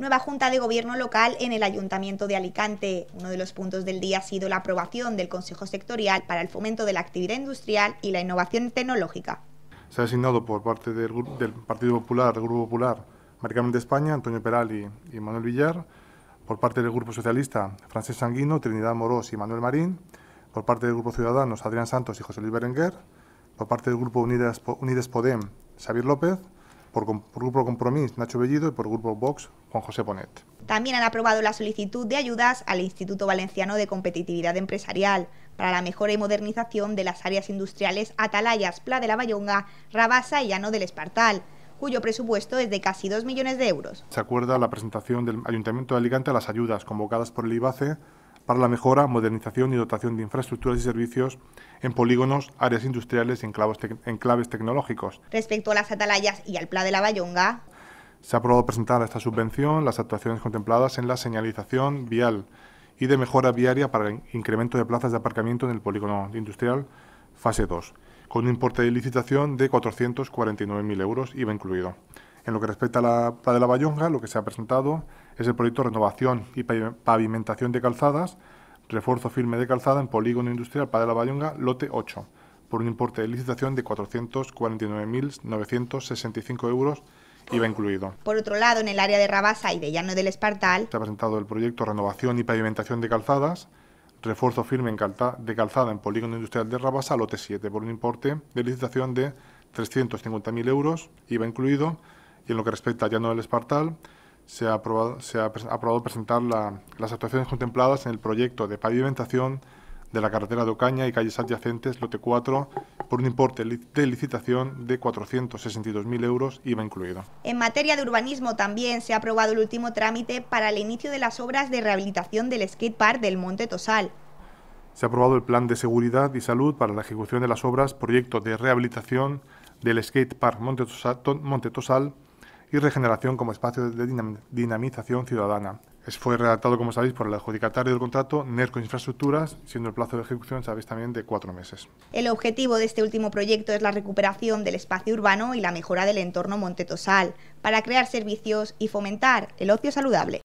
nueva Junta de Gobierno local en el Ayuntamiento de Alicante. Uno de los puntos del día ha sido la aprobación del Consejo Sectorial para el fomento de la actividad industrial y la innovación tecnológica. Se ha asignado por parte del, Partido Popular, del Grupo Popular, de España, Antonio Peral y, Manuel Villar, por parte del Grupo Socialista, Francés Sanguino, Trinidad Morós y Manuel Marín, por parte del Grupo Ciudadanos, Adrián Santos y José Luis Berenguer, por parte del Grupo Unidas, Unides Podem, Xavier López, por, Grupo Compromís, Nacho Bellido, y por Grupo Vox, Juan José Ponet. También han aprobado la solicitud de ayudas al Instituto Valenciano de Competitividad Empresarial para la mejora y modernización de las áreas industriales Atalayas, Pla de la Bayonga, Rabasa y Llano del Espartal cuyo presupuesto es de casi 2 millones de euros. Se acuerda la presentación del Ayuntamiento de Alicante a las ayudas convocadas por el IBACE para la mejora, modernización y dotación de infraestructuras y servicios en polígonos, áreas industriales y enclaves, tecnológicos. Respecto a las atalayas y al Pla de la Bayonga, se ha aprobado presentar a esta subvención las actuaciones contempladas en la señalización vial y de mejora viaria para el incremento de plazas de aparcamiento en el polígono industrial fase 2, con un importe de licitación de 449.000 euros IVA incluido. En lo que respecta a la, de la Bayonga, lo que se ha presentado es el proyecto Renovación y Pavimentación de Calzadas, refuerzo firme de calzada en Polígono Industrial de la Bayonga, lote 8, por un importe de licitación de 449.965 euros IVA incluido. Por otro lado, en el área de Rabasa y de Llano del Espartal... Se ha presentado el proyecto Renovación y Pavimentación de Calzadas, refuerzo firme en de calzada en Polígono Industrial de Rabasa, lote 7, por un importe de licitación de 350.000 euros IVA incluido y en lo que respecta a llano del Espartal, se ha aprobado, presentar las actuaciones contempladas en el proyecto de pavimentación de la carretera de Ocaña y calles adyacentes, lote 4, por un importe de licitación de 462.000 euros, IVA incluido. En materia de urbanismo también se ha aprobado el último trámite para el inicio de las obras de rehabilitación del skate park del Monte Tosal. Se ha aprobado el plan de seguridad y salud para la ejecución de las obras, proyecto de rehabilitación del skatepark Monte Monte Tosal y regeneración como espacio de dinamización ciudadana. Es, fue redactado, como sabéis, por el adjudicatario del contrato, NERCO Infraestructuras, siendo el plazo de ejecución, sabéis también, de cuatro meses. El objetivo de este último proyecto es la recuperación del espacio urbano y la mejora del entorno montetosal, para crear servicios y fomentar el ocio saludable.